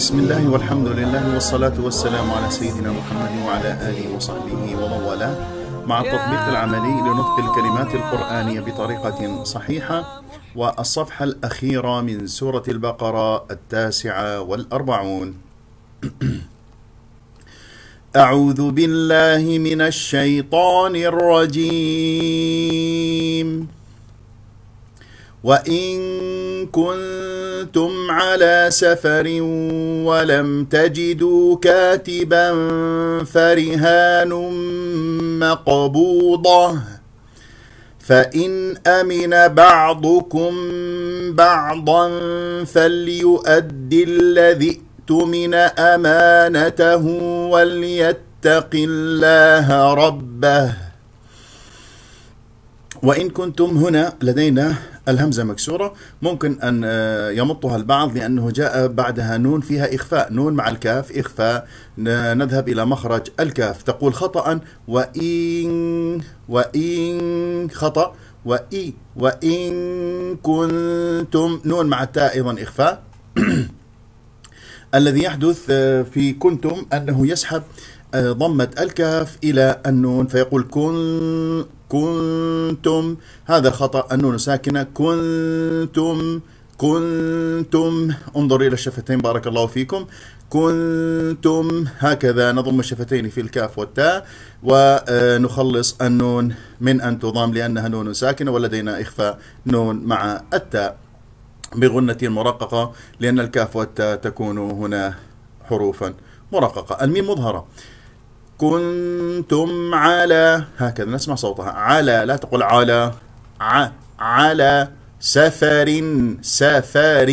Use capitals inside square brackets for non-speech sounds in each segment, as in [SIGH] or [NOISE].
بسم الله والحمد لله والصلاة والسلام على سيدنا محمد وعلى آله وصحبه ومن والاه مع التطبيق العملي لنطق الكلمات القرآنية بطريقة صحيحة والصفحة الأخيرة من سورة البقرة التاسعة والأربعون أعوذ بالله من الشيطان الرجيم وإن كنتم على سفر ولم تجدوا كاتبا فرهان مقبوضة فإن أمن بعضكم بعضا فليؤد الذي ائتمن أمانته وليتق الله ربه وإن كنتم هنا لدينا الهمزة مكسورة ممكن أن آه، يمطها البعض لأنه جاء بعدها نون فيها إخفاء نون مع الكاف إخفاء نذهب إلى مخرج الكاف تقول خطأ وإن وإن خطأ وإي وإن كنتم نون مع التاء أيضا إخفاء [CLEARS THROAT] الذي يحدث آه، في كنتم أنه يسحب آه، ضمة الكاف إلى النون فيقول كن كنتم هذا خطأ النون ساكنة كنتم كنتم انظر إلى الشفتين بارك الله فيكم كنتم هكذا نضم الشفتين في الكاف والتاء ونخلص آه، النون من أن تضام لأنها نون ساكنة ولدينا إخفاء نون مع التاء بغنة مرققة لأن الكاف والتاء تكون هنا حروفا مرققة الميم مظهرة كنتم على هكذا نسمع صوتها على لا تقول على ع على سفر سفر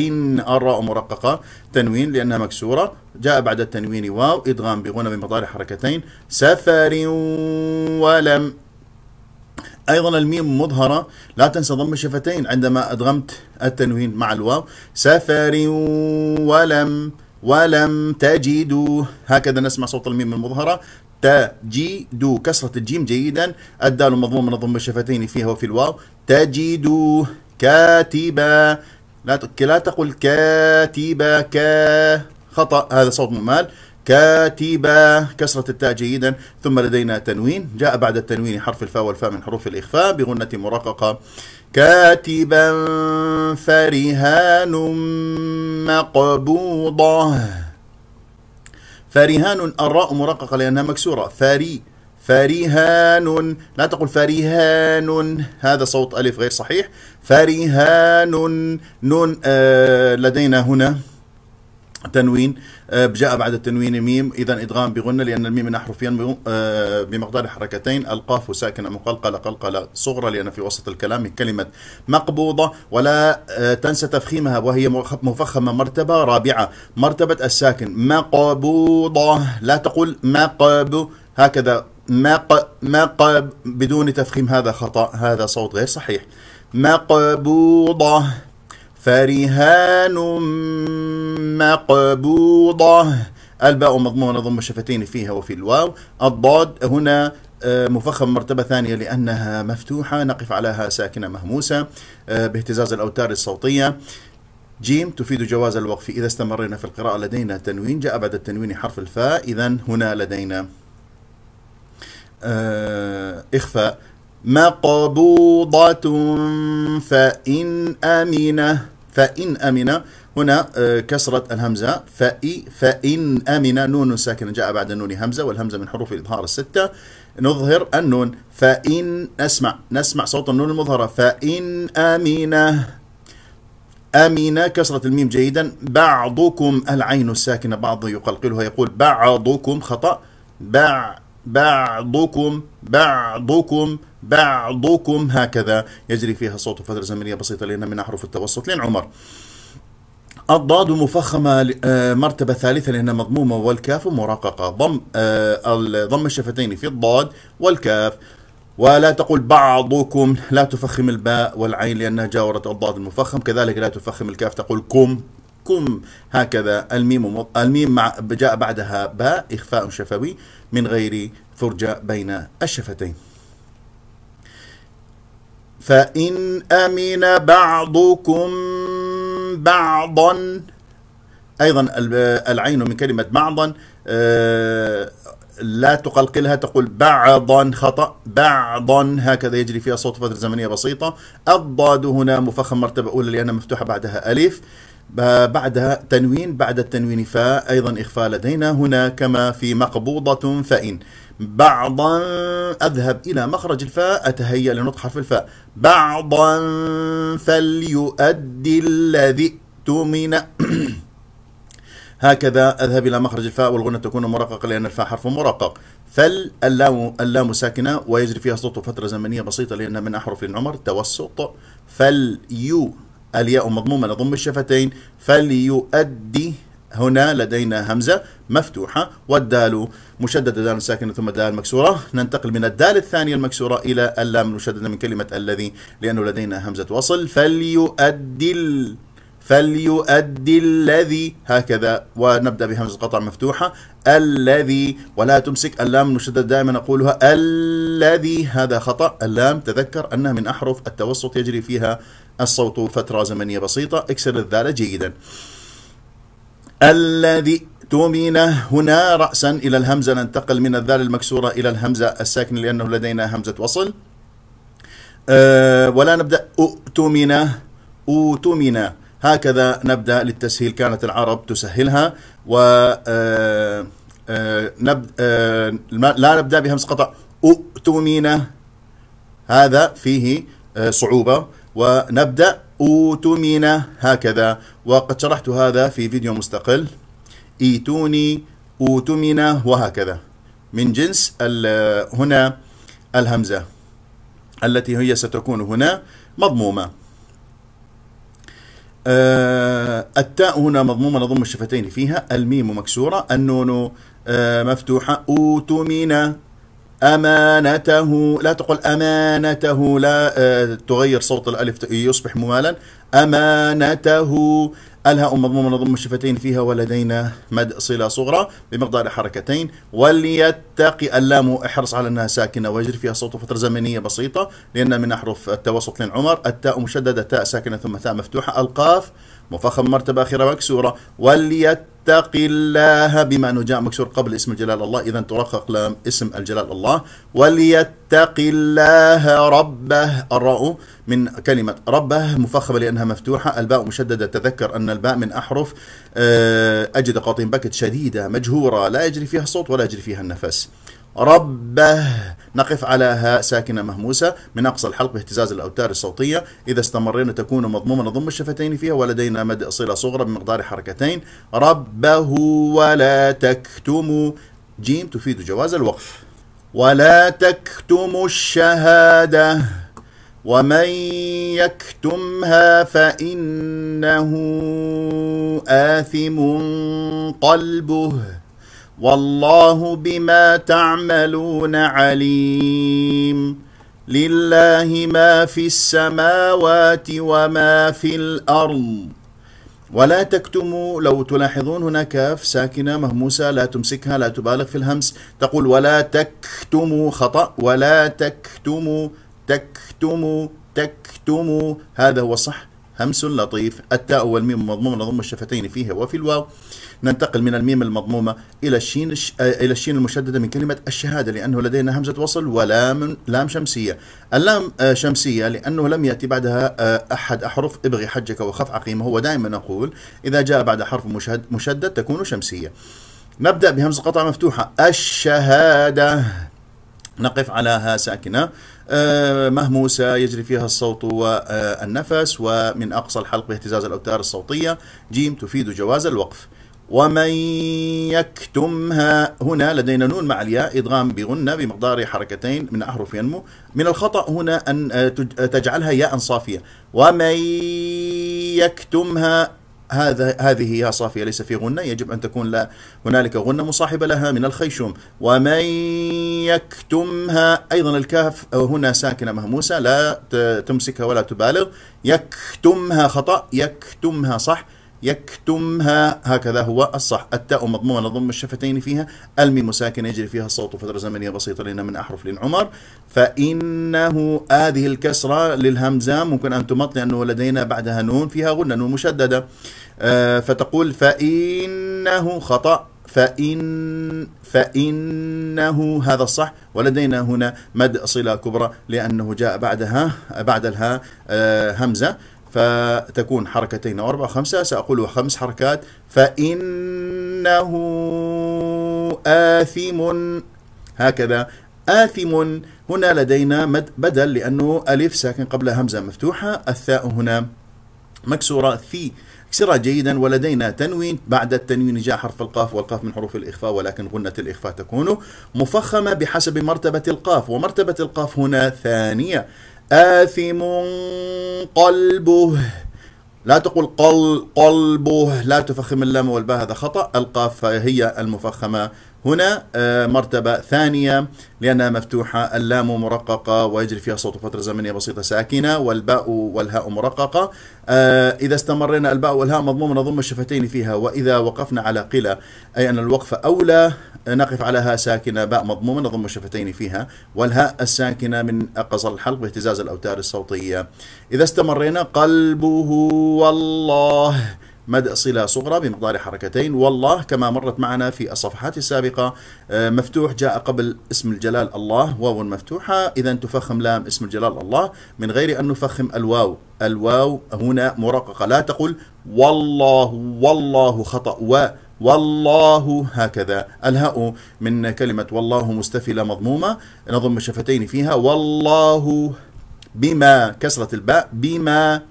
الراء مرققة تنوين لأنها مكسورة جاء بعد التنوين واو إدغام بغنى من حركتين سفر ولم ايضا الميم مظهره لا تنسى ضم الشفتين عندما ادغمت التنوين مع الواو سفر ولم ولم تجدوا هكذا نسمع صوت الميم المظهره تجدوا كسرة الجيم جيدا الدال مضمومه من ضم الشفتين فيها وفي الواو تجدوا كاتبا لا لا تقل كاتبا كا خطأ هذا صوت ممال كاتبة كسرة التاء جيدا ثم لدينا تنوين جاء بعد التنوين حرف الفاء والفاء من حروف الإخفاء بغنة مرققة كاتبا فرهان مقبوضة فرهان الراء مرققة لأنها مكسورة فري فرهان لا تقل فرهان هذا صوت ألف غير صحيح فرهان نون آه لدينا هنا تنوين آه، جاء بعد التنوين ميم اذا ادغام بغنه لان الميم من حرفين آه، بمقدار حركتين القاف ساكنه مقلقله قلقله صغرى لان في وسط الكلام كلمه مقبوضه ولا آه، تنسى تفخيمها وهي مفخمه مرتبه رابعه مرتبه الساكن مقبوضه لا تقول مقب هكذا مق مق بدون تفخيم هذا خطا هذا صوت غير صحيح مقبوضه فرهان مقبوضة الباء مضمونة ضم الشفتين فيها وفي الواو الضاد هنا آه، مفخم مرتبة ثانية لأنها مفتوحة نقف عليها ساكنة مهموسة آه، باهتزاز الأوتار الصوتية جيم تفيد جواز الوقف إذا استمرنا في القراءة لدينا تنوين جاء بعد التنوين حرف الفاء إذا هنا لدينا آه، إخفاء مقبوضة فإن أمنه فإن أمنه هنا آه، كسرة الهمزة فإي فإن أمن نون ساكنة جاء بعد النون همزة والهمزة من حروف الإظهار الستة نظهر النون فإن نسمع نسمع صوت النون المظهرة فإن أمن أمن كسرة الميم جيدا بعضكم العين الساكنة بعض يقلقلها يقول بعضكم خطأ بع بعضكم بعضكم بعضكم هكذا يجري فيها صوت فترة زمنية بسيطة لأن من أحرف التوسط لين عمر الضاد مفخمة آه، مرتبة ثالثة لأنها مضمومة والكاف مراققة ضم آه، ضم الشفتين في الضاد والكاف ولا تقول بعضكم لا تفخم الباء والعين لأنها جاورت الضاد المفخم كذلك لا تفخم الكاف تقول كم كم هكذا الميم الميم مع جاء بعدها باء إخفاء شفوي من غير فرجة بين الشفتين فإن أمن بعضكم بعضا أيضا العين من كلمة بعضا آه، لا تقلقلها تقول بعضا خطأ بعضا هكذا يجري فيها صوت فترة زمنية بسيطة الضاد هنا مفخم مرتبة أولى لأنها مفتوحة بعدها ألف بعد تنوين بعد التنوين فاء أيضا إخفاء لدينا هنا كما في مقبوضة فإن بعضا أذهب إلى مخرج الفاء أتهيأ لنطق حرف الفاء بعضا فليؤدي الذي اؤتمن [CLEARS THROAT] هكذا أذهب إلى مخرج الفاء والغنة تكون مرققة لأن الفاء حرف مرقق فل اللام اللام ساكنة ويجري فيها صوت فترة زمنية بسيطة لأن من أحرف العمر توسط فليو الياء مضمومة لضم الشفتين فليؤدي هنا لدينا همزة مفتوحة والدال مشددة دال ساكنة ثم دال مكسورة ننتقل من الدال الثانية المكسورة إلى اللام المشددة من كلمة الذي لأنه لدينا همزة وصل فليؤدي فليؤدي الذي هكذا ونبدأ بهمزة قطع مفتوحة الذي ولا تمسك اللام المشددة دائما أقولها الذي هذا خطأ اللام تذكر أنها من أحرف التوسط يجري فيها الصوت فترة زمنية بسيطة اكسر الذال جيدا الذي تؤمن هنا رأسا إلى الهمزة ننتقل من الذال المكسورة إلى الهمزة الساكنة لأنه لدينا همزة وصل أه ولا نبدأ أؤتمن أؤتمن هكذا نبدأ للتسهيل كانت العرب تسهلها و أه أه, أه، لا نبدأ بهمز قطع أؤتمن هذا فيه أه، صعوبة ونبدأ أوتمن هكذا وقد شرحت هذا في فيديو مستقل إيتوني أوتمن وهكذا من جنس هنا الهمزة التي هي ستكون هنا مضمومة آه التاء هنا مضمومة نضم الشفتين فيها الميم مكسورة النون آه مفتوحة أوتمن أمانته لا تقل أمانته لا آه، تغير صوت الألف يصبح ممالا أمانته الهاء مضمومة نضم الشفتين فيها ولدينا مد صلة صغرى بمقدار حركتين وليتقي اللام احرص على أنها ساكنة واجر فيها صوت فترة زمنية بسيطة لأن من أحرف التوسط لعمر التاء مشددة تاء ساكنة ثم تاء مفتوحة القاف مفخم مرتبة أخيرة مكسورة وليتق الله بما أنه جاء مكسور قبل اسم الجلال الله إذا ترقق لام اسم الجلال الله وليتق الله ربه الراء من كلمة ربه مفخمة لأنها مفتوحة الباء مشددة تذكر أن الباء من أحرف آه، أجد قاطين بكت شديدة مجهورة لا يجري فيها الصوت ولا يجري فيها النفس ربه نقف على هاء ساكنة مهموسة من أقصى الحلق باهتزاز الأوتار الصوتية إذا استمرينا تكون مضمومة نضم الشفتين فيها ولدينا مد صلة صغرى بمقدار حركتين ربه ولا تكتموا جيم تفيد جواز الوقف ولا تكتموا الشهادة ومن يكتمها فإنه آثم قلبه والله بما تعملون عليم لله ما في السماوات وما في الأرض ولا تكتموا لو تلاحظون هنا كاف ساكنة مهموسة لا تمسكها لا تبالغ في الهمس تقول ولا تكتموا خطأ ولا تكتموا تكتموا تكتموا هذا هو صح همس لطيف التاء والميم مضمون نضم الشفتين فيها وفي الواو ننتقل من الميم المضمومة إلى الشين الش... آه، إلى الشين المشددة من كلمة الشهادة لأنه لدينا همزة وصل ولام لام شمسية اللام آه، شمسية لأنه لم يأتي بعدها آه، أحد أحرف ابغي حجك وخف عقيمه هو دائما نقول إذا جاء بعد حرف مشدد تكون شمسية نبدأ بهمزة قطع مفتوحة الشهادة نقف على ها ساكنة مهموسة يجري فيها الصوت والنفس ومن أقصى الحلق باهتزاز الأوتار الصوتية جيم تفيد جواز الوقف ومن يكتمها هنا لدينا نون مع الياء إدغام بغنة بمقدار حركتين من أحرف ينمو من الخطأ هنا أن آه، آه، تجعلها ياء صافية ومن يكتمها هذا هذه هي صافية ليس في غنة يجب أن تكون لا هنالك غنة مصاحبة لها من الخيشوم ومن يكتمها أيضا الكاف آه، هنا ساكنة مهموسة لا تمسكها ولا تبالغ يكتمها خطأ يكتمها صح يكتمها هكذا هو الصح التاء مضمومة نضم الشفتين فيها الميم ساكن يجري فيها الصوت فترة زمنية بسيطة لأن من أحرف للعمر فإنه هذه الكسرة للهمزة ممكن أن تمط لأنه لدينا بعدها نون فيها غنة نون مشددة آه، فتقول فإنه خطأ فإن فإنه هذا الصح ولدينا هنا مد صلة كبرى لأنه جاء بعدها بعد الها آه، همزة فتكون حركتين أو أربعة خمسة سأقول خمس حركات فإنه آثم هكذا آثم هنا لدينا بدل لأنه ألف ساكن قبل همزة مفتوحة الثاء هنا مكسورة ثي اكسرها جيدا ولدينا تنوين بعد التنوين جاء حرف القاف والقاف من حروف الإخفاء ولكن غنة الإخفاء تكون مفخمة بحسب مرتبة القاف ومرتبة القاف هنا ثانية آثم قلبه لا تقول قل قلبه لا تفخم اللام والباء هذا خطأ القاف هي المفخمة هنا آه، مرتبة ثانية لأنها مفتوحة اللام مرققة ويجري فيها صوت فترة زمنية بسيطة ساكنة والباء والهاء مرققة آه، إذا استمرنا الباء والهاء مضمومة نضم الشفتين فيها وإذا وقفنا على قلة أي أن الوقف أولى آه، نقف على هاء ساكنة باء مضمومة نضم الشفتين فيها والهاء الساكنة من أقصى الحلق باهتزاز الأوتار الصوتية إذا استمرينا قلبه والله مدى صلة صغرى بمقدار حركتين والله كما مرت معنا في الصفحات السابقة آه، مفتوح جاء قبل اسم الجلال الله واو مفتوحة إذا تفخم لام اسم الجلال الله من غير أن نفخم الواو الواو هنا مرققة لا تقول والله والله خطأ و والله هكذا الهاء من كلمة والله مستفلة مضمومة نضم شفتين فيها والله بما كسرة الباء بما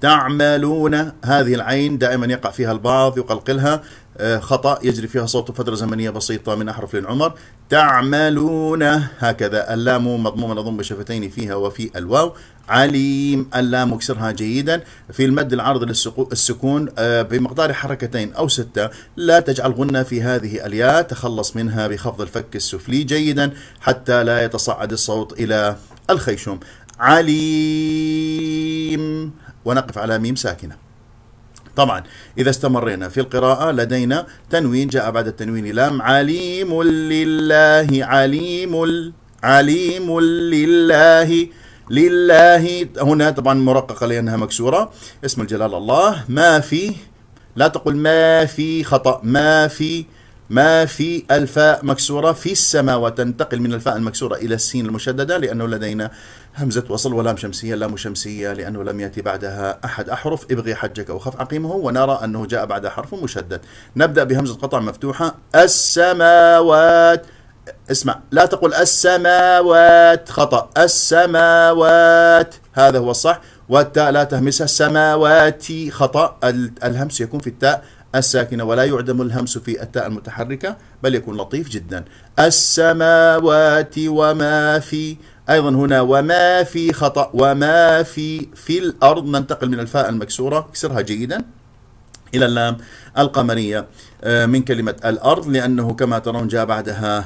تعملون هذه العين دائما يقع فيها البعض يقلقلها آه، خطأ يجري فيها صوت فترة زمنية بسيطة من أحرف للعمر تعملون هكذا اللام مضمومة نضم بشفتين فيها وفي الواو عليم اللام اكسرها جيدا في المد العارض للسكون آه، بمقدار حركتين أو ستة لا تجعل غنى في هذه الياء تخلص منها بخفض الفك السفلي جيدا حتى لا يتصعد الصوت إلى الخيشوم عليم ونقف على ميم ساكنة طبعا إذا استمرينا في القراءة لدينا تنوين جاء بعد التنوين لام عليم لله عليم عليم لله لله هنا طبعا مرققة لأنها مكسورة اسم الجلال الله ما في لا تقل ما في خطأ ما في ما في الفاء مكسورة في السماء وتنتقل من الفاء المكسورة إلى السين المشددة لأنه لدينا همزة وصل ولام شمسية لام شمسية لأنه لم يأتي بعدها أحد أحرف ابغي حجك أو خف عقيمه ونرى أنه جاء بعد حرف مشدد نبدأ بهمزة قطع مفتوحة السماوات اسمع لا تقل السماوات خطأ السماوات هذا هو الصح والتاء لا تهمسها السماوات خطأ الهمس يكون في التاء الساكنة ولا يعدم الهمس في التاء المتحركة بل يكون لطيف جدا السماوات وما في أيضا هنا وما في خطأ وما في في الأرض ننتقل من الفاء المكسورة اكسرها جيدا إلى اللام القمرية آه، من كلمة الأرض لأنه كما ترون جاء بعدها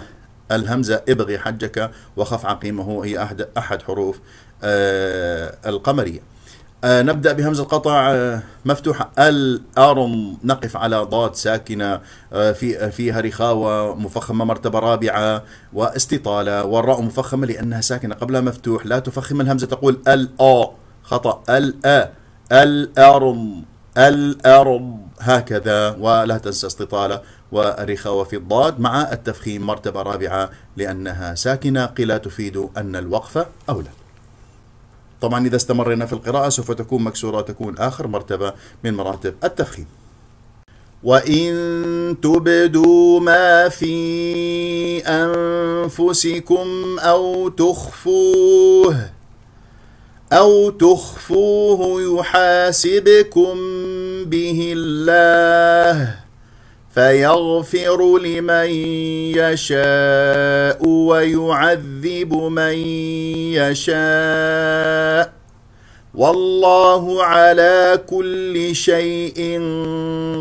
الهمزة ابغي حجك وخف عقيمه هي أحد حروف آه، القمرية آه نبدأ بهمز القطع آه الأرم نقف على ضاد ساكنة آه في آه، فيها رخاوة مفخمة مرتبة رابعة واستطالة والراء مفخمة لأنها ساكنة قبلها مفتوح لا تفخم الهمزة تقول الأ خطأ الأ الأرم الأرم هكذا ولا تنسى استطالة ورخاوة في الضاد مع التفخيم مرتبة رابعة لأنها ساكنة قلا تفيد أن الوقفة أولى طبعا إذا استمرنا في القراءة سوف تكون مكسورة تكون آخر مرتبة من مراتب التفخيم وإن تبدوا ما في أنفسكم أو تخفوه أو تخفوه يحاسبكم به الله فيغفر لمن يشاء ويعذب من يشاء والله على كل شيء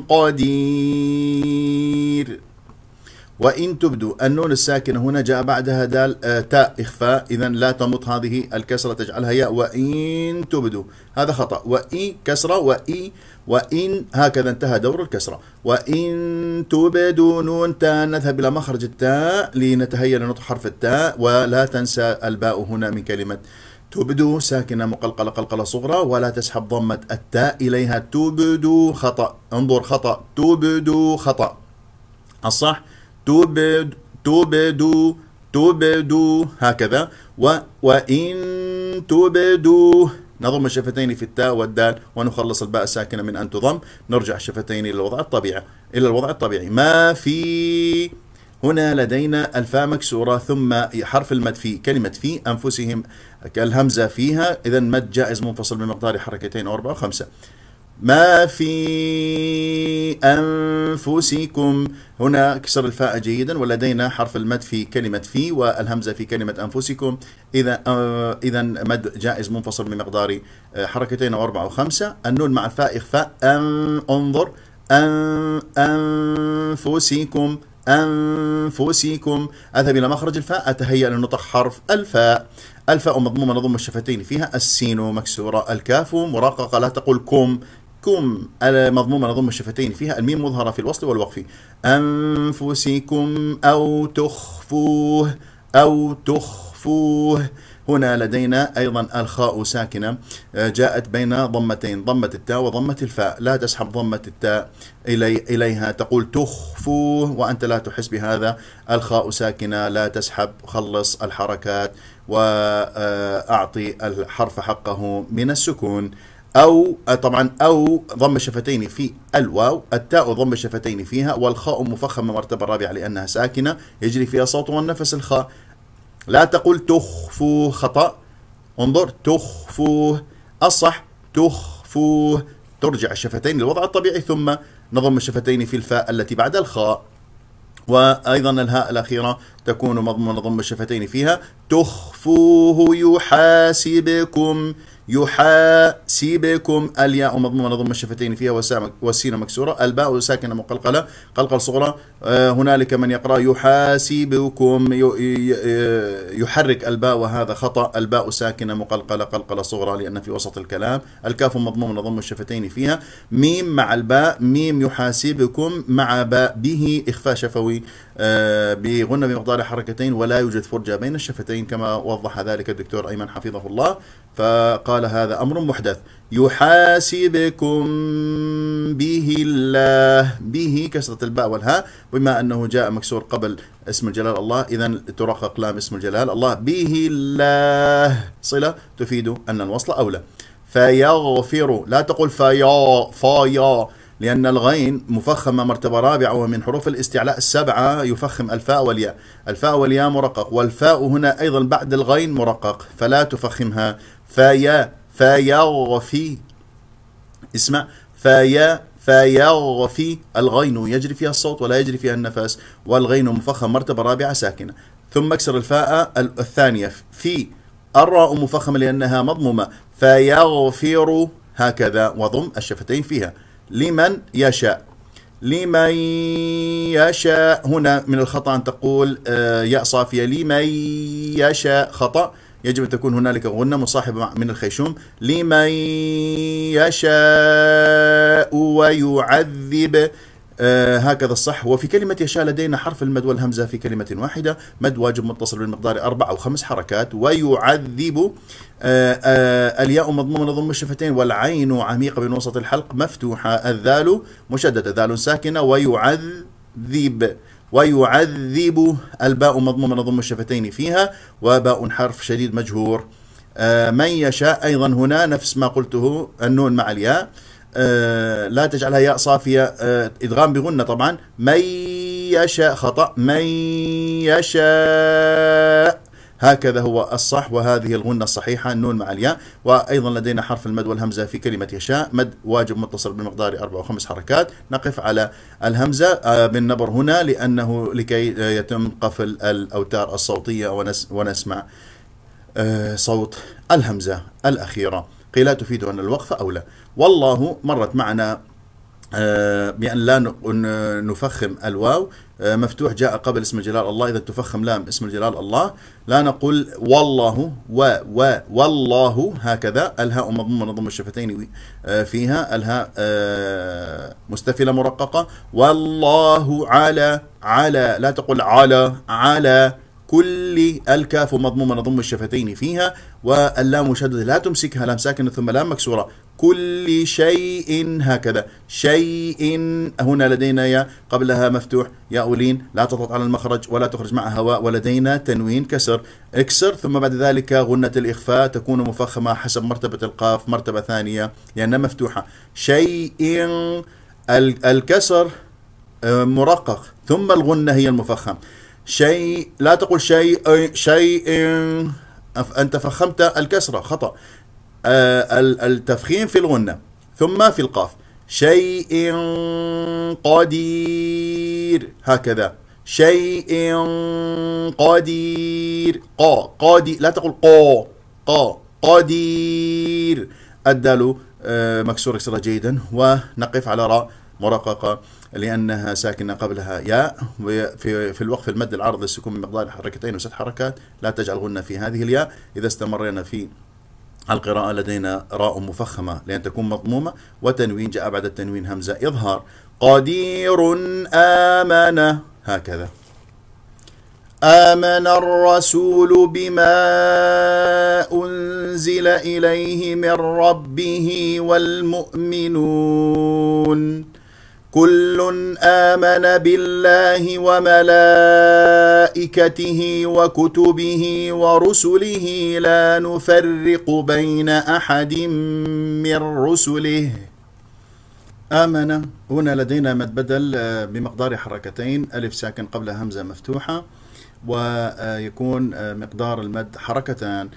قدير وإن تبدو النون الساكنة هنا جاء بعدها دال آه، تاء إخفاء إذا لا تمط هذه الكسرة تجعلها ياء وإن تبدو هذا خطأ وإي كسرة وإي وإن هكذا انتهى دور الكسرة وإن تبدو نون تاء نذهب إلى مخرج التاء لنتهيأ لنطق حرف التاء ولا تنسى الباء هنا من كلمة تبدو ساكنة مقلقلة قلقلة صغرى ولا تسحب ضمة التاء إليها تبدو خطأ انظر خطأ تبدو خطأ الصح تبد تبدو تبدو هكذا و وإن تبدو نضم الشفتين في التاء والدال ونخلص الباء الساكنة من أن تضم نرجع الشفتين إلى الوضع الطبيعي إلى الوضع الطبيعي ما في هنا لدينا الفاء مكسورة ثم حرف المد في كلمة في أنفسهم الهمزة فيها إذا مد جائز منفصل بمقدار حركتين أو أربعة وخمسة ما في أنفسكم هنا كسر الفاء جيدا ولدينا حرف المد في كلمة في والهمزة في كلمة أنفسكم إذا آه، إذا مد جائز منفصل بمقدار آه، حركتين أو أربعة أو خمسة النون مع الفاء إخفاء أن انظر أن أنفسكم أنفسكم أذهب إلى مخرج الفاء أتهيأ لنطق حرف الفاء الفاء مضمومة نضم الشفتين فيها السين مكسورة الكاف مراققة لا تقول كم أنفسكم مضمومة نضم الشفتين فيها الميم مظهرة في الوصل والوقف أنفسكم أو تخفوه أو تخفوه هنا لدينا أيضا الخاء ساكنة آه، جاءت بين ضمتين ضمة التاء وضمة الفاء لا تسحب ضمة التاء إلي إليها تقول تخفوه وأنت لا تحس بهذا الخاء ساكنة لا تسحب خلص الحركات وأعطي آه، الحرف حقه من السكون أو آه، طبعا أو ضم الشفتين في الواو التاء ضم الشفتين فيها والخاء مفخمة مرتبة الرابعة لأنها ساكنة يجري فيها صوت والنفس الخاء لا تقول تخفوه خطأ انظر تخفوه الصح تخفوه ترجع الشفتين للوضع الطبيعي ثم نضم الشفتين في الفاء التي بعد الخاء وأيضا الهاء الأخيرة تكون مضمون نضم الشفتين فيها تخفوه يحاسبكم يحاسبكم الياء مضمومه نضم الشفتين فيها والسين مكسوره الباء ساكنه مقلقله قلقل صغرى آه، هنالك من يقرا يحاسبكم يحرك الباء وهذا خطا الباء ساكنه مقلقله قلقل صغرى لان في وسط الكلام الكاف مضمومه نضم الشفتين فيها ميم مع الباء ميم يحاسبكم مع باء به اخفاء شفوي آه، بغنى بمقدار حركتين ولا يوجد فرجة بين الشفتين كما وضح ذلك الدكتور أيمن حفظه الله فقال هذا أمر محدث يحاسبكم به الله به كسرة الباء والهاء بما أنه جاء مكسور قبل اسم الجلال الله إذا ترقق لام اسم الجلال الله به الله صلة تفيد أن الوصل أولى فيغفر لا تقول فيا فيا لأن الغين مفخمة مرتبة رابعة ومن حروف الاستعلاء السبعة يفخم الفاء والياء الفاء والياء مرقق والفاء هنا أيضا بعد الغين مرقق فلا تفخمها فيا فيغفي اسمع فيا فيغفي الغين يجري فيها الصوت ولا يجري فيها النفس والغين مفخم مرتبة رابعة ساكنة ثم اكسر الفاء الثانية في الراء مفخمة لأنها مضمومة فيغفر هكذا وضم الشفتين فيها لمن يشاء لمن يشاء هنا من الخطأ أن تقول آه، يا صافية لمن يشاء خطأ يجب أن تكون هنالك غنة مصاحبة من الخيشوم لمن يشاء ويعذب آه، هكذا الصح وفي كلمة يشاء لدينا حرف المد والهمزة في كلمة واحدة مد واجب متصل بالمقدار أربع أو خمس حركات ويعذب آه، آه، الياء مضمومة ضم الشفتين والعين عميقة بين وسط الحلق مفتوحة الذال مشددة ذال ساكنة ويعذب ويعذب الباء مضمومة ضم الشفتين فيها وباء حرف شديد مجهور من يشاء أيضا هنا نفس ما قلته النون مع الياء آه، لا تجعلها ياء صافية إدغام آه، بغنة طبعا من يشاء خطأ من يشاء هكذا هو الصح وهذه الغنة الصحيحة النون مع الياء وأيضا لدينا حرف المد والهمزة في كلمة يشاء مد واجب متصل بمقدار أربع وخمس حركات نقف على الهمزة بالنبر آه، هنا لأنه لكي يتم قفل الأوتار الصوتية ونسمع صوت الهمزة الأخيرة قيل تفيد أن الوقف أو لا والله مرت معنا آه، بأن لا نفخم الواو آه، مفتوح جاء قبل اسم الجلال الله إذا تفخم لام اسم الجلال الله لا نقول والله و و والله هكذا الهاء مضمومة نضم الشفتين آه، فيها الهاء مستفلة مرققة والله على على لا تقول على على كل الكاف مضمومة نضم الشفتين فيها واللام مشددة لا تمسكها لام ساكنة ثم لام مكسورة كل شيء هكذا شيء هنا لدينا يا قبلها مفتوح يا أولين لا تضغط على المخرج ولا تخرج مع هواء ولدينا تنوين كسر اكسر ثم بعد ذلك غنة الإخفاء تكون مفخمة حسب مرتبة القاف مرتبة ثانية لأنها مفتوحة شيء الكسر آه، مرقق ثم الغنة هي المفخم شيء لا تقل شيء شيء أنت فخمت الكسرة خطأ آه، التفخيم في الغنة ثم في القاف شيء قدير هكذا شيء قدير قا قادي لا تقول قا قا قدير الدال آه، مكسور كسرة جيدا ونقف على راء مرققة لأنها ساكنة قبلها ياء في, في الوقف المد العرض السكون بمقدار حركتين وست حركات لا تجعل غنه في هذه الياء إذا استمرينا في القراءة لدينا راء مفخمة لأن تكون مضمومة وتنوين جاء بعد التنوين همزة إظهار قدير آمن هكذا آمن الرسول بما أنزل إليه من ربه والمؤمنون كل آمن بالله وملائكته وكتبه ورسله لا نفرق بين أحد من رسله آمن هنا لدينا مد بدل آه، بمقدار حركتين ألف ساكن قبل همزة مفتوحة ويكون آه، مقدار المد حركتان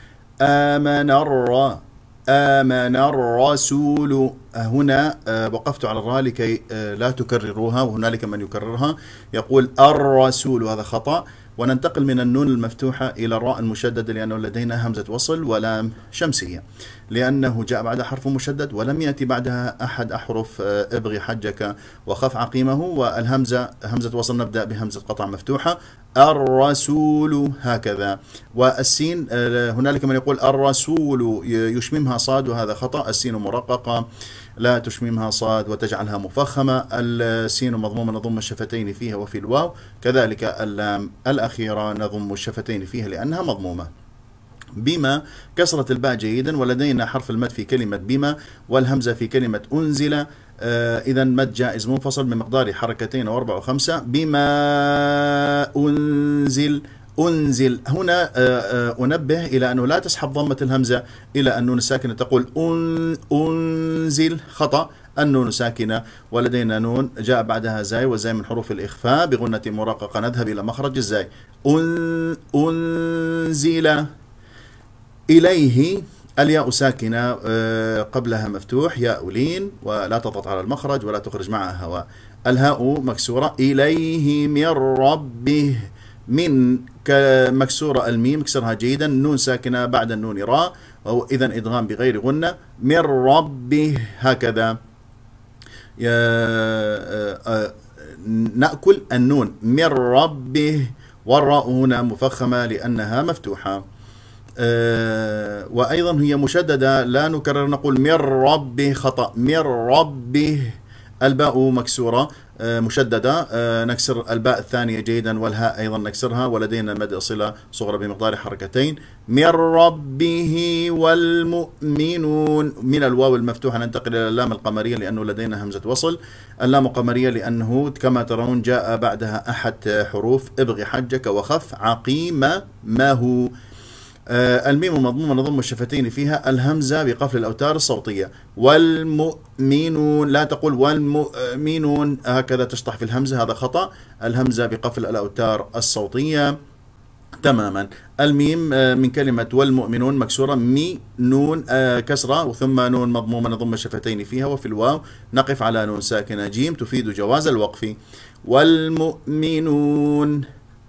آمن الرّ آمن الرسول آه، هنا آه، وقفت على الراء لكي آه، لا تكرروها وهنالك من يكررها يقول الرسول هذا خطأ وننتقل من النون المفتوحة إلى الراء المشددة لأنه لدينا همزة وصل ولام شمسية لأنه جاء بعد حرف مشدد ولم يأتي بعدها أحد أحرف آه، ابغي حجك وخف عقيمه والهمزة همزة وصل نبدأ بهمزة قطع مفتوحة الرسول هكذا والسين آه، هنالك من يقول الرسول يشممها صاد وهذا خطأ السين مرققة لا تشميمها صاد وتجعلها مفخمة السين مضمومة نضم الشفتين فيها وفي الواو كذلك اللام الأخيرة نضم الشفتين فيها لأنها مضمومة بما كسرة الباء جيدا ولدينا حرف المد في كلمة بما والهمزة في كلمة أنزل آه إذا مد جائز منفصل بمقدار حركتين وأربع وخمسة بما أنزل أنزل هنا آه، آه، أنبه إلى أنه لا تسحب ضمة الهمزة إلى النون الساكنة تقول أن أنزل خطأ النون ساكنة ولدينا نون جاء بعدها زاي وزاي من حروف الإخفاء بغنة مرققة نذهب إلى مخرج الزاي أن أنزل إليه الياء ساكنة آه، قبلها مفتوح ياء لين ولا تضغط على المخرج ولا تخرج معها هواء الهاء مكسورة إليه من ربه من مكسورة الميم اكسرها جيدا نون ساكنة بعد النون راء أو إذا إدغام بغير غنة من ربه هكذا يا آه، آه، نأكل النون من ربه والراء هنا مفخمة لأنها مفتوحة آه، وأيضا هي مشددة لا نكرر نقول من ربه خطأ من ربه الباء مكسورة آه، مشددة آه، نكسر الباء الثانية جيدا والهاء أيضا نكسرها ولدينا مد صلة صغرى بمقدار حركتين من ربه والمؤمنون من الواو المفتوحة ننتقل إلى اللام القمرية لأنه لدينا همزة وصل اللام قمرية لأنه كما ترون جاء بعدها أحد حروف ابغي حجك وخف عقيم ما هو آه، الميم مضمومة نضم الشفتين فيها الهمزة بقفل الأوتار الصوتية والمؤمنون لا تقول والمؤمنون هكذا تشطح في الهمزة هذا خطأ الهمزة بقفل الأوتار الصوتية تماما الميم آه، من كلمة والمؤمنون مكسورة مي نون آه، كسرة ثم نون مضمومة نضم الشفتين فيها وفي الواو نقف على نون ساكنة جيم تفيد جواز الوقف والمؤمنون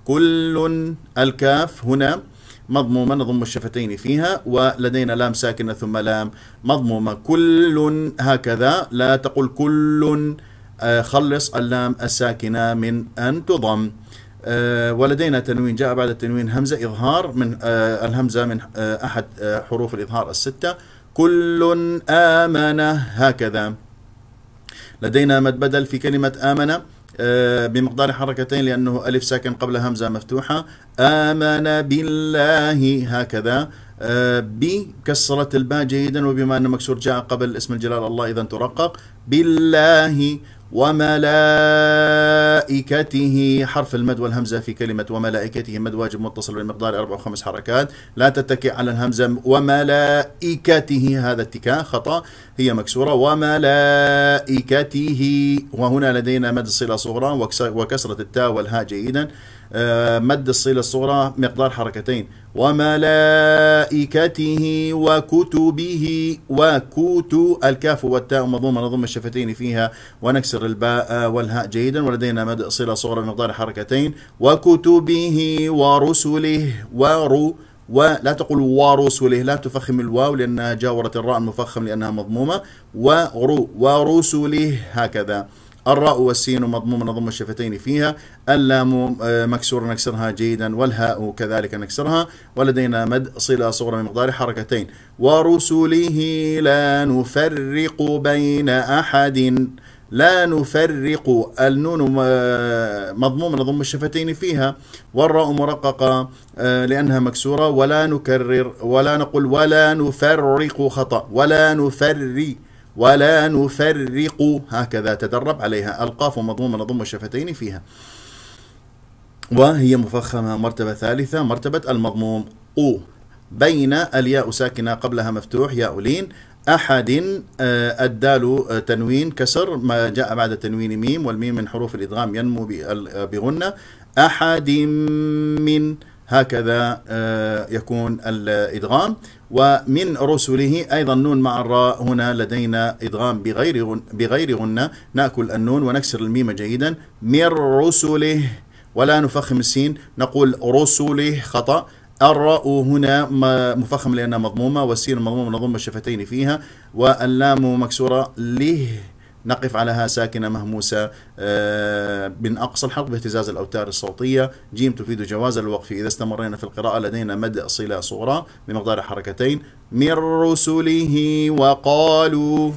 كل الكاف هنا مضمومة نضم الشفتين فيها ولدينا لام ساكنة ثم لام مضمومة كل هكذا لا تقل كل آه، خلص اللام الساكنة من أن تضم آه، ولدينا تنوين جاء بعد التنوين همزة إظهار من آه، الهمزة من أحد حروف الإظهار الستة كل آمن هكذا لدينا مد بدل في كلمة آمن آه، بمقدار حركتين لأنه ألف ساكن قبل همزة مفتوحة آمن بالله هكذا آه، بكسرة الباء جيدا وبما أنه مكسور جاء قبل اسم الجلال الله إذا ترقق بالله وملائكته حرف المد والهمزة في كلمة وملائكته مد واجب متصل بمقدار أربع وخمس حركات لا تتكئ على الهمزة وملائكته هذا اتكاء خطأ هي مكسورة وملائكته وهنا لدينا مد صلة صغرى وكسرة التاء والهاء جيدا آه، مد الصلة الصغرى مقدار حركتين وملائكته وكتبه وكوت الكاف والتاء مضمومة نضم الشفتين فيها ونكسر الباء والهاء جيدا ولدينا مد صلة صغرى مقدار حركتين وكتبه ورسله ورو ولا تقول ورسله لا تفخم الواو لأنها جاورت الراء المفخم لأنها مضمومة ورو ورسله هكذا الراء والسين مضموم نضم الشفتين فيها اللام آه، مكسور نكسرها جيدا والهاء كذلك نكسرها ولدينا مد صلة صغرى من مقدار حركتين ورسله لا نفرق بين أحد لا نفرق النون آه، مضموم نضم الشفتين فيها والراء مرققة آه، لأنها مكسورة ولا نكرر ولا نقول ولا نفرق خطأ ولا نفرق ولا نفرق هكذا تدرب عليها القاف ومضموم نضم الشفتين فيها وهي مفخمة مرتبة ثالثة مرتبة المضموم أو بين الياء ساكنة قبلها مفتوح ياء لين أحد آه، الدال آه، تنوين كسر ما جاء بعد تنوين ميم والميم من حروف الإدغام ينمو بغنة أحد من هكذا آه، يكون الإدغام ومن رسله أيضا نون مع الراء هنا لدينا إدغام بغير بغير غنة نأكل النون ونكسر الميم جيدا من رسله ولا نفخم السين نقول رسله خطأ الراء هنا مفخم لأنها مضمومة والسين مضمومة نضم الشفتين فيها واللام مكسورة له نقف على ها ساكنة مهموسة من آه، أقصى الحلق باهتزاز الأوتار الصوتية جيم تفيد جواز الوقف إذا استمرينا في القراءة لدينا مد صلة صغرى بمقدار حركتين من رسله وقالوا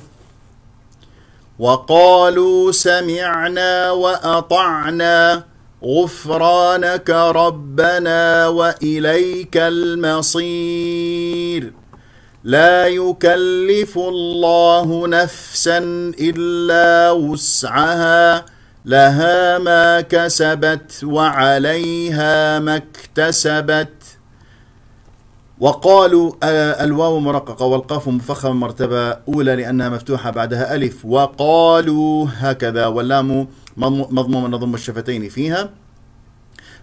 وقالوا سمعنا وأطعنا غفرانك ربنا وإليك المصير لا يكلف الله نفسا إلا وسعها لها ما كسبت وعليها ما اكتسبت وقالوا آه، الواو مرققة والقاف مفخمة مرتبة أولى لأنها مفتوحة بعدها ألف وقالوا هكذا واللام مضمومة نضم الشفتين فيها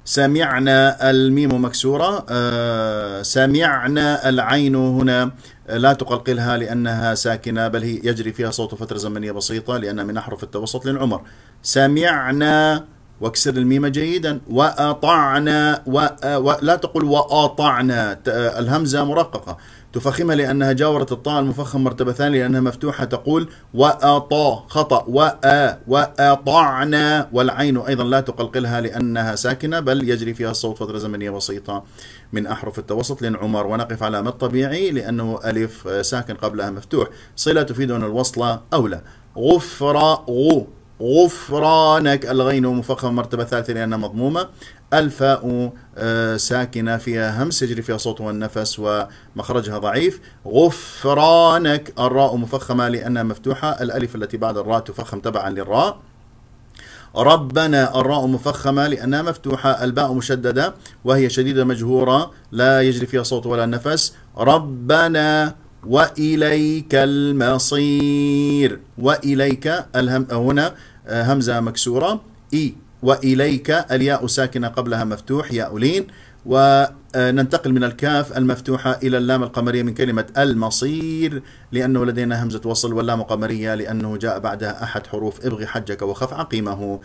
سمعنا الميم مكسورة آه سمعنا العين هنا آه، لا تقلقلها لأنها ساكنة بل هي يجري فيها صوت فترة زمنية بسيطة لأنها من أحرف التوسط للعمر سمعنا واكسر الميم جيدا وأطعنا و... آه، و... لا تقل وأطعنا آه، الهمزة مرققة تفخمها لأنها جاورت الطاء المفخم مرتبة ثانية لأنها مفتوحة تقول وأطا خطأ وأ وأطعنا والعين أيضا لا تقلقلها لأنها ساكنة بل يجري فيها الصوت فترة زمنية بسيطة من أحرف التوسط عمر ونقف على ما الطبيعي لأنه ألف ساكن قبلها مفتوح صلة تفيد أن الوصلة أولى غفر غو غفرانك الغين مفخمة مرتبة ثالثة لأنها مضمومة الفاء آه، ساكنة فيها همس يجري فيها صوت والنفس ومخرجها ضعيف غفرانك الراء مفخمة لأنها مفتوحة الألف التي بعد الراء تفخم تبعا للراء ربنا الراء مفخمة لأنها مفتوحة الباء مشددة وهي شديدة مجهورة لا يجري فيها صوت ولا نفس ربنا وإليك المصير وإليك الهم هنا آه، همزة مكسورة إي وإليك الياء ساكنة قبلها مفتوح ياء لين وننتقل آه، من الكاف المفتوحة إلى اللام القمرية من كلمة المصير لأنه لدينا همزة وصل واللام قمرية لأنه جاء بعدها أحد حروف ابغي حجك وخف عقيمه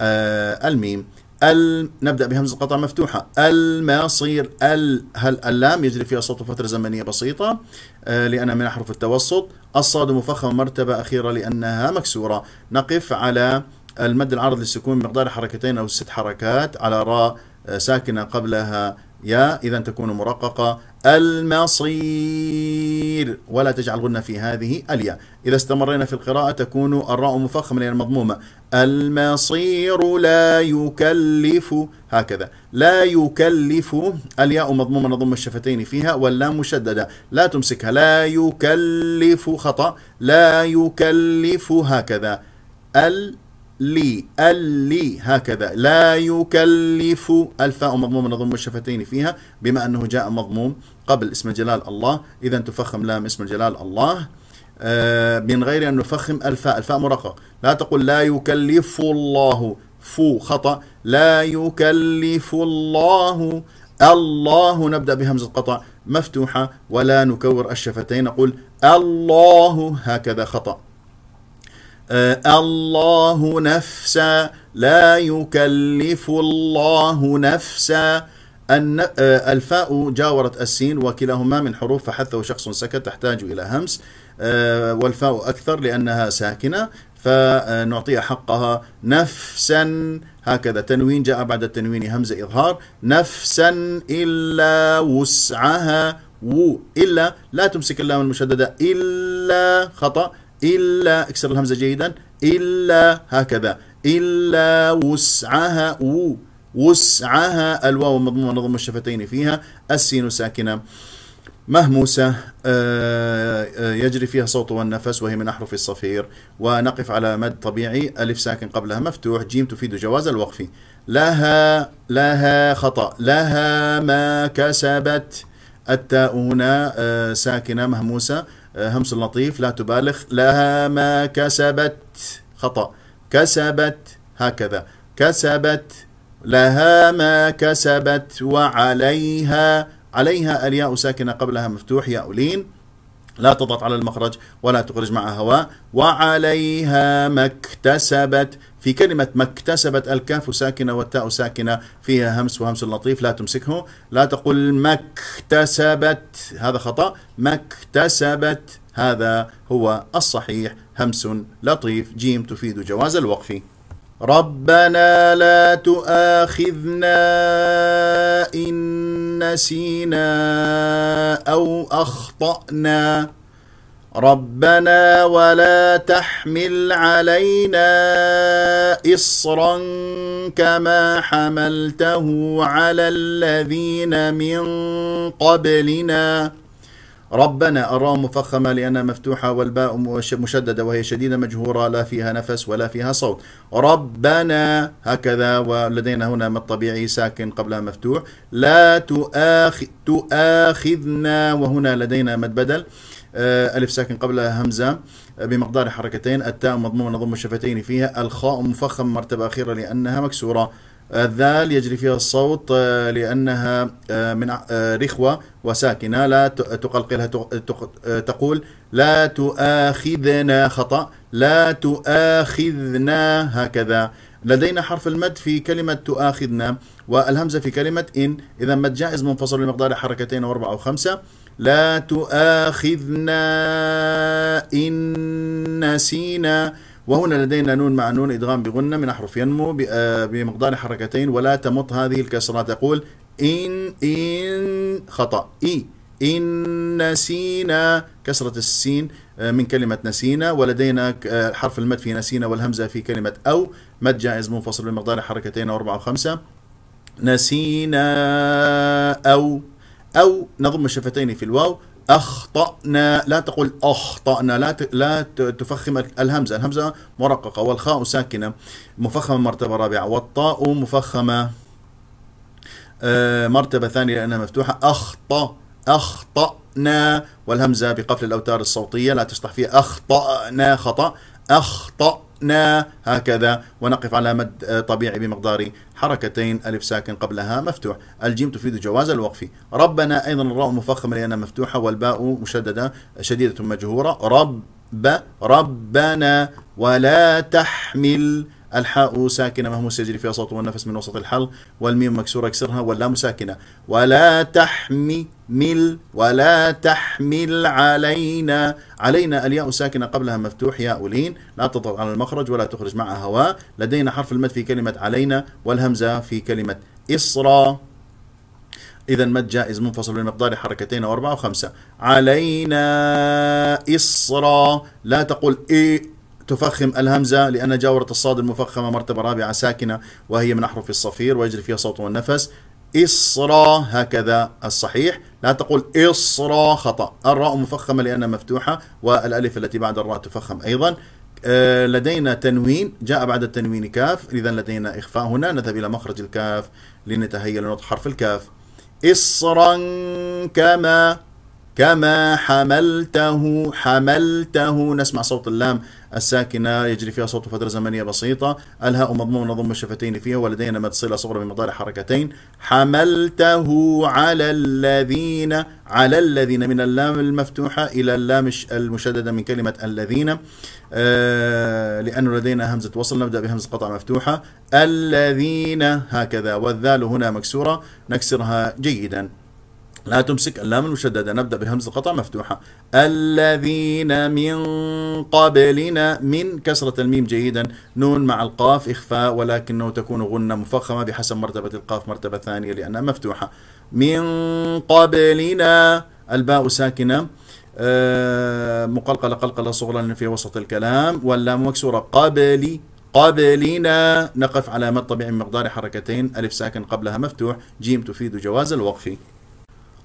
آه، الميم ال نبدأ بهمزة قطع مفتوحة المصير ال هل اللام يجري فيها صوت فترة زمنية بسيطة آه لأنها من أحرف التوسط الصاد مفخمة مرتبة أخيرة لأنها مكسورة نقف على المد العرض للسكون مقدار حركتين أو ست حركات على راء آه، ساكنة قبلها يا إذا تكون مرققة المصير ولا تجعل غنة في هذه الياء إذا استمرينا في القراءة تكون الراء مفخمة لأن المضمومة المصير لا يكلف هكذا لا يكلف الياء مضمومة نضم الشفتين فيها واللام مشددة لا تمسكها لا يكلف خطأ لا يكلف هكذا ال لي اللي هكذا لا يكلف الفاء مضموم نضم الشفتين فيها بما أنه جاء مضموم قبل اسم جلال الله إذا تفخم لام اسم جلال الله آه، من غير أن نفخم الفاء الفاء مرقق لا تقول لا يكلف الله فو خطأ لا يكلف الله الله نبدأ بهمزة قطع مفتوحة ولا نكور الشفتين نقول الله هكذا خطأ آه، الله نفسا لا يكلف الله نفسا أن آه، الفاء جاورت السين وكلاهما من حروف فحثه شخص سكت تحتاج إلى همس آه، والفاء أكثر لأنها ساكنة فنعطيها حقها نفسا هكذا تنوين جاء بعد التنوين همزة إظهار نفسا إلا وسعها و إلا لا تمسك اللام المشددة إلا خطأ إلا اكسر الهمزة جيدا إلا هكذا إلا وسعها و وسعها الواو مضمومة نضم الشفتين فيها السين ساكنة مهموسة آه، آه، يجري فيها صوت والنفس وهي من أحرف الصفير ونقف على مد طبيعي ألف ساكن قبلها مفتوح جيم تفيد جواز الوقف لها لها خطأ لها ما كسبت التاء هنا آه، ساكنة مهموسة آه، همس اللطيف لا تبالغ لها ما كسبت خطأ كسبت هكذا كسبت لها ما كسبت وعليها عليها الياء ساكنة قبلها مفتوح ياء أولين لا تضغط على المخرج ولا تخرج معها هواء وعليها ما اكتسبت في كلمة ما اكتسبت الكاف ساكنة والتاء ساكنة فيها همس وهمس لطيف لا تمسكه لا تقول ما اكتسبت هذا خطأ ما اكتسبت هذا هو الصحيح همس لطيف جيم تفيد جواز الوقف ربنا لا تؤاخذنا إن نسينا أو أخطأنا ربنا ولا تحمل علينا إصرا كما حملته على الذين من قبلنا ربنا الراء مفخمة لأنها مفتوحة والباء مشددة وهي شديدة مجهورة لا فيها نفس ولا فيها صوت ربنا هكذا ولدينا هنا ما الطبيعي ساكن قبلها مفتوح لا تؤاخ تؤاخذنا وهنا لدينا مد بدل آه، ألف ساكن قبلها همزة آه، بمقدار حركتين التاء مضمومة نضم الشفتين فيها الخاء مفخم مرتبة أخيرة لأنها مكسورة الذال يجري فيها الصوت آه، لأنها آه، من آه، رخوة وساكنة لا تقلقلها تقول لا تؤاخذنا خطأ لا تؤاخذنا هكذا لدينا حرف المد في كلمة تؤاخذنا والهمزة في كلمة إن إذا مد جائز منفصل لمقدار حركتين وأربعة أو خمسة لا تؤاخذنا إن نسينا وهنا لدينا نون مع نون إدغام بغنة من أحرف ينمو آه، بمقدار حركتين ولا تمط هذه الكسرة تقول إن إن خطأ إي إن نسينا كسرة السين آه، من كلمة نسينا ولدينا آه، حرف المد في نسينا والهمزة في كلمة أو مد جائز منفصل بمقدار حركتين أو أربعة وخمسة نسينا أو أو نضم الشفتين في الواو أخطأنا لا تقول أخطأنا لا لا تفخم الهمزة الهمزة مرققة والخاء ساكنة مفخمة مرتبة رابعة والطاء مفخمة آه، مرتبة ثانية لأنها مفتوحة أخطأ أخطأنا والهمزة بقفل الأوتار الصوتية لا تشطح فيها أخطأنا خطأ أخطأ نا هكذا ونقف على مد آه، طبيعي بمقدار حركتين ألف ساكن قبلها مفتوح الجيم تفيد جواز الوقف ربنا أيضا الراء مفخمة لأنها مفتوحة والباء مشددة شديدة مجهورة رب ربنا ولا تحمل الحاء ساكنة مهموس يجري فيها صوت والنفس من وسط الحلق والميم مكسورة اكسرها واللام ساكنة ولا تحمل ولا تحمل علينا علينا الياء ساكنة قبلها مفتوح ياء لين لا تضغط على المخرج ولا تخرج معها هواء لدينا حرف المد في كلمة علينا والهمزة في كلمة اسرى إذا مد جائز منفصل بمقدار حركتين أو أربعة وخمسة علينا إصرا لا تقول إي تفخم الهمزة لأن جاورة الصاد المفخمة مرتبة رابعة ساكنة وهي من أحرف الصفير ويجري فيها صوت والنفس إصرى هكذا الصحيح لا تقول إصرى خطأ الراء مفخمة لأنها مفتوحة والألف التي بعد الراء تفخم أيضا آه، لدينا تنوين جاء بعد التنوين كاف إذا لدينا إخفاء هنا نذهب إلى مخرج الكاف لنتهيأ لنطق حرف الكاف إصرا كما كما حملته حملته نسمع صوت اللام الساكنة يجري فيها صوت فترة زمنية بسيطة الهاء مضمون نضم الشفتين فيها ولدينا مد صلة صغرى من حركتين حملته على الذين على الذين من اللام المفتوحة إلى اللام المشددة من كلمة الذين آه لأنه لدينا همزة وصل نبدأ بهمزة قطع مفتوحة الذين هكذا والذال هنا مكسورة نكسرها جيدا لا تمسك اللام المشددة نبدأ بهمز القطع مفتوحة الذين من قبلنا من كسرة الميم جيدا نون مع القاف إخفاء ولكنه تكون غنة مفخمة بحسب مرتبة القاف مرتبة ثانية لأنها مفتوحة من قبلنا الباء ساكنة آه، مقلقلة قلقلة صغرى في وسط الكلام واللام مكسورة قبلي قبلنا نقف علامة طبيعي من مقدار حركتين ألف ساكن قبلها مفتوح جيم تفيد جواز الوقف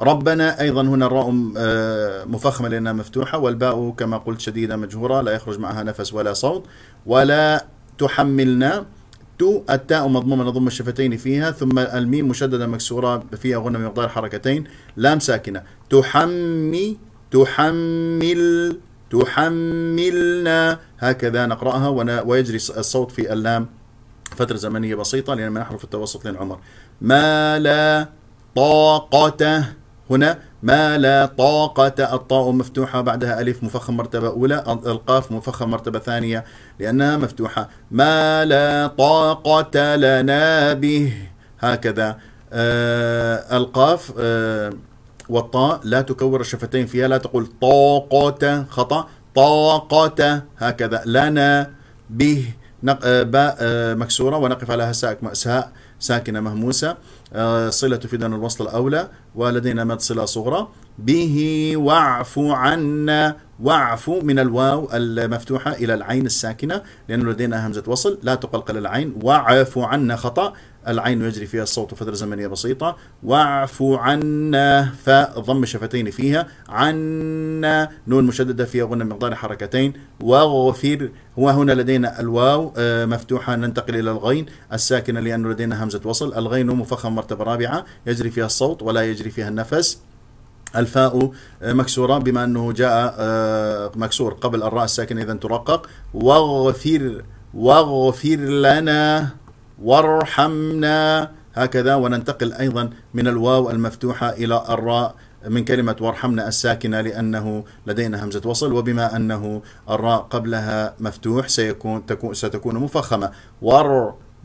ربنا أيضا هنا الراء آه، مفخمة لأنها مفتوحة والباء كما قلت شديدة مجهورة لا يخرج معها نفس ولا صوت ولا تحملنا تو التاء مضمومة نضم الشفتين فيها ثم الميم مشددة مكسورة فيها غنى بمقدار حركتين لام ساكنة تحمي تحمل تحملنا هكذا نقرأها ويجري الصوت في اللام فترة زمنية بسيطة لأن من حرف التوسط للعمر ما لا طاقته هنا ما لا طاقة الطاء مفتوحة بعدها ألف مفخم مرتبة أولى القاف مفخم مرتبة ثانية لأنها مفتوحة ما لا طاقة لنا به هكذا آه القاف آه والطاء لا تكور الشفتين فيها لا تقول طاقة خطأ طاقة هكذا لنا به نق... آه، باء آه، مكسورة ونقف على هساء ساكنة مهموسة آه، صلة تفيدنا الوصل الأولى ولدينا مد صلة صغرى به واعفو عنا واعفو من الواو المفتوحة إلى العين الساكنة لأنه لدينا همزة وصل لا تقلقل العين واعفو عنا خطأ العين يجري فيها الصوت فترة زمنية بسيطة واعفو عنا فاء ضم شفتين فيها عنا نون مشددة فيها غنى مقدار حركتين واغفر وهنا لدينا الواو آه، مفتوحة ننتقل إلى الغين الساكنة لأنه لدينا همزة وصل الغين مفخم مرتبة رابعة يجري فيها الصوت ولا يجري فيها النفس الفاء آه، مكسورة بما أنه جاء آه، مكسور قبل الراء الساكنة إذا ترقق واغفر واغفر لنا وارحمنا هكذا وننتقل أيضا من الواو المفتوحة إلى الراء من كلمة وارحمنا الساكنة لأنه لدينا همزة وصل وبما أنه الراء قبلها مفتوح سيكون تكون ستكون مفخمة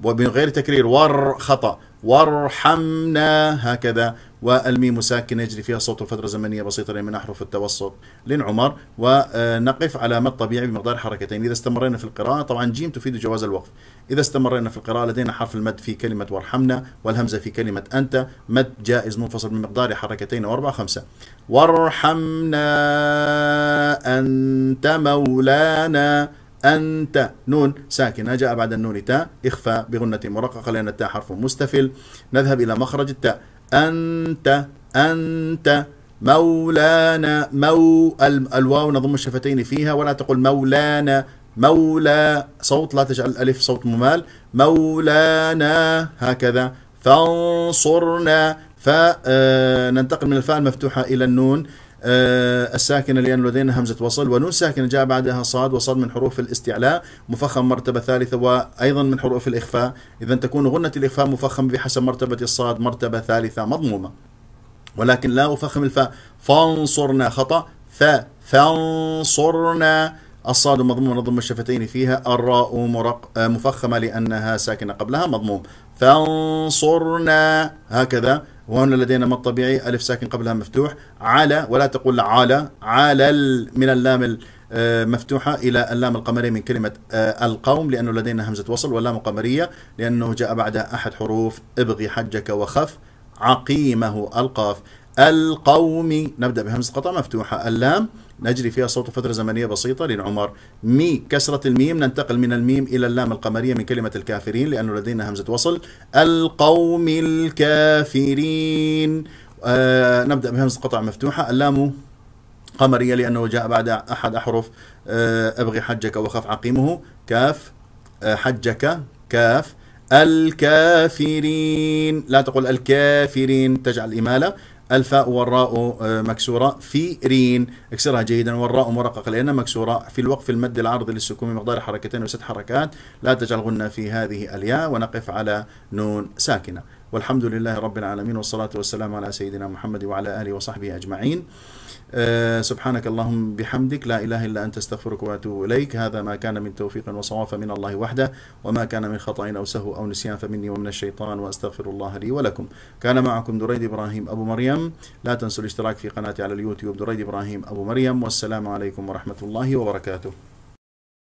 ومن غير تكرير ور خطأ وارحمنا هكذا والميم ساكن يجري فيها صوت الفترة الزمنية بسيطة من أحرف التوسط لن عمر ونقف على ما الطبيعي بمقدار حركتين إذا استمرينا في القراءة طبعا جيم تفيد جواز الوقف إذا استمرينا في القراءة لدينا حرف المد في كلمة وارحمنا والهمزة في كلمة أنت مد جائز منفصل بمقدار حركتين أو أربعة خمسة وارحمنا أنت مولانا أنت نون ساكنة جاء بعد النون تاء إخفاء بغنة مرققة لأن التاء حرف مستفل نذهب إلى مخرج التاء أنت أنت مولانا مو الواو نضم الشفتين فيها ولا تقول مولانا مولا صوت لا تجعل الألف صوت ممال مولانا هكذا فانصرنا فننتقل آه، من الفاء المفتوحة إلى النون آه، الساكنة لأن لدينا همزة وصل ونون ساكنة جاء بعدها صاد وصاد من حروف الاستعلاء مفخم مرتبة ثالثة وأيضا من حروف الإخفاء إذا تكون غنة الإخفاء مفخم بحسب مرتبة الصاد مرتبة ثالثة مضمومة ولكن لا أفخم الفاء فانصرنا خطأ ف فانصرنا الصاد مضموم نضم الشفتين فيها الراء مرق آه، مفخمة لأنها ساكنة قبلها مضموم فانصرنا هكذا وهنا لدينا ما الطبيعي ألف ساكن قبلها مفتوح على ولا تقول على على من اللام آه، مفتوحة إلى اللام القمرية من كلمة آه، القوم لأنه لدينا همزة وصل واللام قمرية لأنه جاء بعدها أحد حروف ابغي حجك وخف عقيمه القاف القوم نبدأ بهمزة قطع مفتوحة اللام نجري فيها صوت فترة زمنية بسيطة للعمر مي كسرة الميم ننتقل من الميم إلى اللام القمرية من كلمة الكافرين لأنه لدينا همزة وصل القوم الكافرين آه نبدأ بهمزة قطع مفتوحة اللام قمرية لأنه جاء بعد أحد أحرف آه أبغي حجك وخف عقيمه كاف آه حجك كاف الكافرين لا تقل الكافرين تجعل إمالة الفاء والراء آه، مكسوره في رين اكسرها جيدا والراء مرققه لانها مكسوره في الوقف المد العرض للسكون بمقدار حركتين وست حركات لا تجعلهن في هذه الياء ونقف على نون ساكنه والحمد لله رب العالمين والصلاه والسلام على سيدنا محمد وعلى اله وصحبه اجمعين آه، سبحانك اللهم بحمدك لا إله إلا أنت استغفرك وأتوب إليك هذا ما كان من توفيق وصواب فمن الله وحده وما كان من خطأ أو سهو أو نسيان فمني ومن الشيطان وأستغفر الله لي ولكم كان معكم دريد إبراهيم أبو مريم لا تنسوا الاشتراك في قناتي على اليوتيوب دريد إبراهيم أبو مريم والسلام عليكم ورحمة الله وبركاته